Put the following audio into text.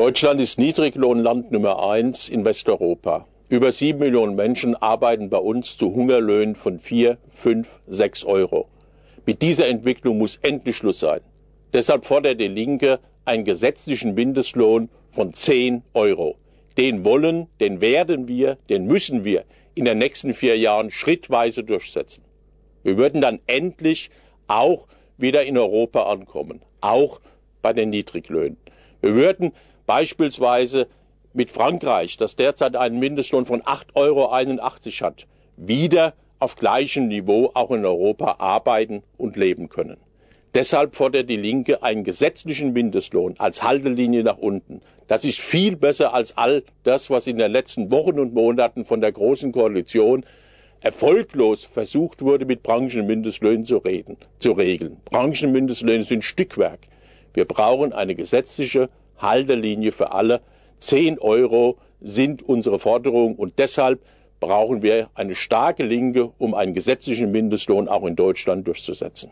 Deutschland ist Niedriglohnland Nummer eins in Westeuropa. Über sieben Millionen Menschen arbeiten bei uns zu Hungerlöhnen von vier, fünf, sechs Euro. Mit dieser Entwicklung muss endlich Schluss sein. Deshalb fordert die Linke einen gesetzlichen Mindestlohn von zehn Euro. Den wollen, den werden wir, den müssen wir in den nächsten vier Jahren schrittweise durchsetzen. Wir würden dann endlich auch wieder in Europa ankommen, auch bei den Niedriglöhnen. Wir würden beispielsweise mit Frankreich, das derzeit einen Mindestlohn von 8,81 Euro hat, wieder auf gleichem Niveau auch in Europa arbeiten und leben können. Deshalb fordert die Linke einen gesetzlichen Mindestlohn als Haltelinie nach unten. Das ist viel besser als all das, was in den letzten Wochen und Monaten von der Großen Koalition erfolglos versucht wurde, mit Branchenmindestlöhnen zu, reden, zu regeln. Branchenmindestlöhne sind Stückwerk. Wir brauchen eine gesetzliche Haltelinie für alle. Zehn Euro sind unsere Forderung und deshalb brauchen wir eine starke Linke, um einen gesetzlichen Mindestlohn auch in Deutschland durchzusetzen.